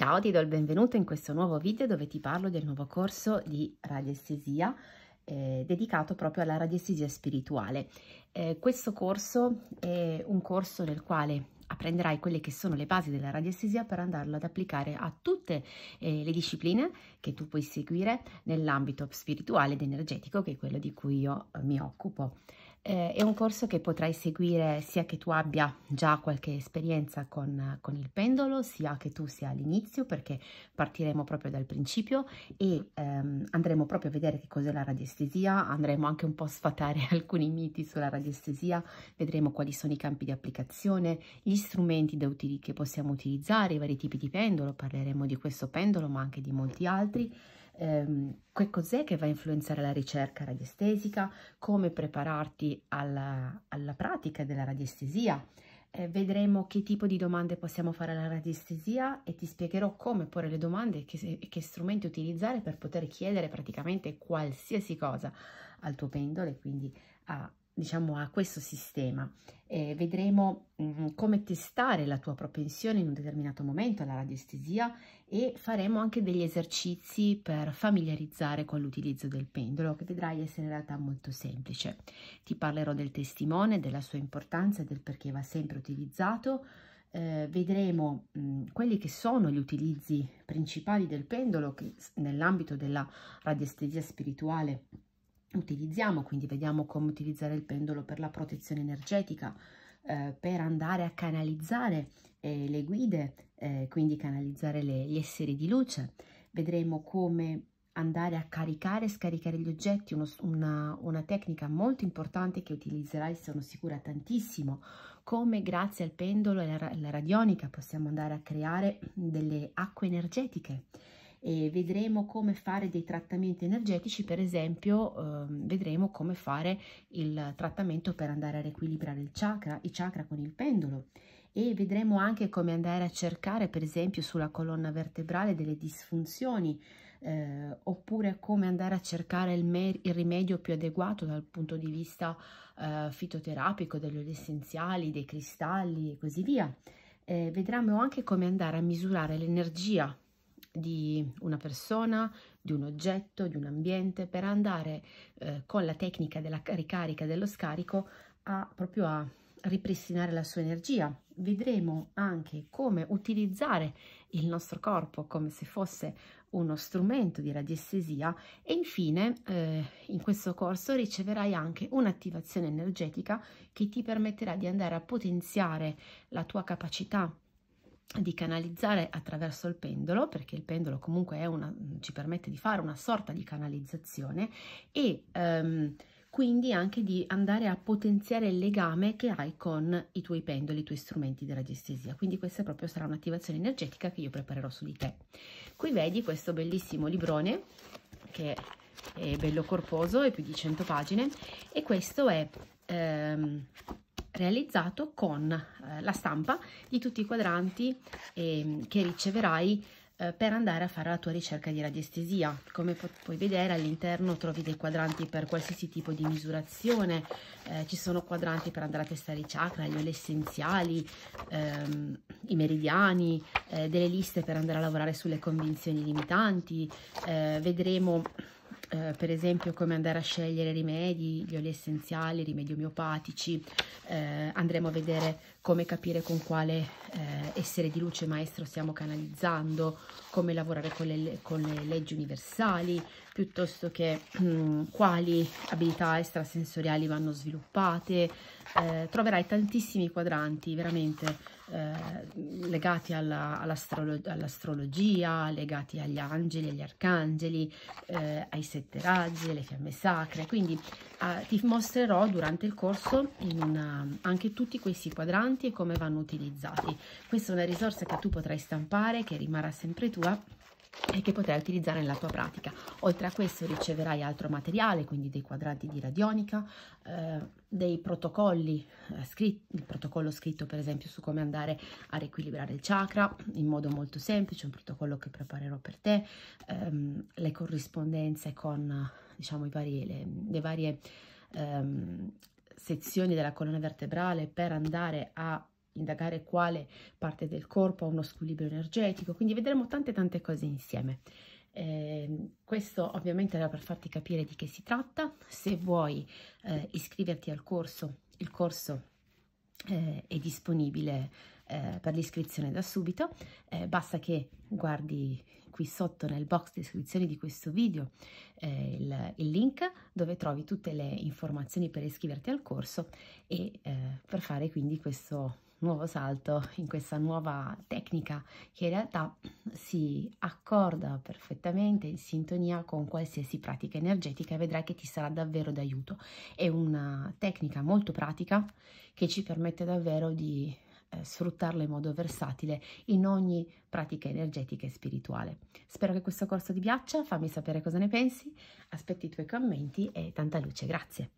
Ciao, ti do il benvenuto in questo nuovo video dove ti parlo del nuovo corso di radiestesia eh, dedicato proprio alla radiestesia spirituale. Eh, questo corso è un corso nel quale apprenderai quelle che sono le basi della radiestesia per andarlo ad applicare a tutte eh, le discipline che tu puoi seguire nell'ambito spirituale ed energetico che è quello di cui io eh, mi occupo. Eh, è un corso che potrai seguire sia che tu abbia già qualche esperienza con, con il pendolo, sia che tu sia all'inizio, perché partiremo proprio dal principio e ehm, andremo proprio a vedere che cos'è la radiestesia, andremo anche un po' a sfatare alcuni miti sulla radiestesia, vedremo quali sono i campi di applicazione, gli strumenti da utili che possiamo utilizzare, i vari tipi di pendolo, parleremo di questo pendolo ma anche di molti altri, ehm, che cos'è che va a influenzare la ricerca radiestesica, come prepararti alla, alla pratica della radiestesia, eh, vedremo che tipo di domande possiamo fare alla radiestesia e ti spiegherò come porre le domande e che, che, strumenti utilizzare per poter chiedere praticamente qualsiasi cosa al tuo pendolo e quindi a, diciamo a questo sistema eh, vedremo mh, mm, come testare la tua propensione in un determinato momento alla radiestesia e faremo anche degli esercizi per familiarizzare con l'utilizzo del pendolo che vedrai essere in realtà molto semplice ti parlerò del testimone della sua importanza e del perché va sempre utilizzato eh, vedremo mh, mm, quelli che sono gli utilizzi principali del pendolo che nell'ambito della radiestesia spirituale utilizziamo, quindi vediamo come utilizzare il pendolo per la protezione energetica, eh, per andare a canalizzare eh, le guide, eh, quindi canalizzare le, gli esseri di luce, vedremo come andare a caricare e scaricare gli oggetti, uno, una, una, tecnica molto importante che utilizzerai, sono sicura, tantissimo, come grazie al pendolo e alla, alla radionica possiamo andare a creare delle acque energetiche, e vedremo come fare dei trattamenti energetici, per esempio eh, vedremo come fare il trattamento per andare a riequilibrare il chakra, i chakra con il pendolo e vedremo anche come andare a cercare per esempio sulla colonna vertebrale delle disfunzioni eh, oppure come andare a cercare il, il, rimedio più adeguato dal punto di vista eh, fitoterapico, degli oli essenziali, dei cristalli e così via. Eh, vedremo anche come andare a misurare l'energia di una persona, di un oggetto, di un ambiente, per andare eh, con la tecnica della ricarica dello scarico a, proprio a ripristinare la sua energia. Vedremo anche come utilizzare il nostro corpo come se fosse uno strumento di radiestesia e infine eh, in questo corso riceverai anche un'attivazione energetica che ti permetterà di andare a potenziare la tua capacità di canalizzare attraverso il pendolo, perché il pendolo comunque una, ci permette di fare una sorta di canalizzazione e ehm, quindi anche di andare a potenziare il legame che hai con i tuoi pendoli, i tuoi strumenti della gestesia. Quindi questa proprio sarà un'attivazione energetica che io preparerò su di te. Qui vedi questo bellissimo librone che è bello corposo, è più di 100 pagine e questo è... Ehm, realizzato con eh, la stampa di tutti i quadranti eh, che riceverai eh, per andare a fare la tua ricerca di radiestesia. Come pu puoi vedere all'interno trovi dei quadranti per qualsiasi tipo di misurazione, eh, ci sono quadranti per andare a testare i chakra, gli oli essenziali, ehm, i meridiani, eh, delle liste per andare a lavorare sulle convinzioni limitanti, eh, vedremo eh, per esempio come andare a scegliere rimedi, gli oli essenziali, rimedi omeopatici, eh, andremo a vedere come capire con quale eh, essere di luce maestro stiamo canalizzando, come lavorare con le, con le leggi universali, piuttosto che mm, quali abilità extrasensoriali vanno sviluppate, eh, troverai tantissimi quadranti veramente eh, legati all'astrologia, all legati agli angeli, agli arcangeli, eh, ai sette raggi, alle fiamme sacre. Quindi eh, ti mostrerò durante il corso una, anche tutti questi quadranti e come vanno utilizzati. Questa è una risorsa che tu potrai stampare, che rimarrà sempre tua e che potrai utilizzare nella tua pratica. Oltre a questo riceverai altro materiale, quindi dei quadranti di radionica, eh, dei protocolli, eh, scritti, il protocollo scritto per esempio su come andare a riequilibrare il chakra in modo molto semplice, un protocollo che preparerò per te, ehm, le corrispondenze con diciamo, i vari, le, le varie ehm, sezioni della colonna vertebrale per andare a indagare quale parte del corpo ha uno squilibrio energetico, quindi vedremo tante tante cose insieme. Eh, questo ovviamente era per farti capire di che si tratta, se vuoi eh, iscriverti al corso, il corso eh, è disponibile eh, per l'iscrizione da subito, eh, basta che guardi qui sotto nel box descrizione di questo video eh, il, il, link dove trovi tutte le informazioni per iscriverti al corso e per fare quindi questo nuovo salto in questa nuova tecnica che in realtà si accorda perfettamente in sintonia con qualsiasi pratica energetica e vedrai che ti sarà davvero d'aiuto. È una tecnica molto pratica che ci permette davvero di eh, sfruttarla in modo versatile in ogni pratica energetica e spirituale. Spero che questo corso ti piaccia, fammi sapere cosa ne pensi, aspetto i tuoi commenti e tanta luce, grazie!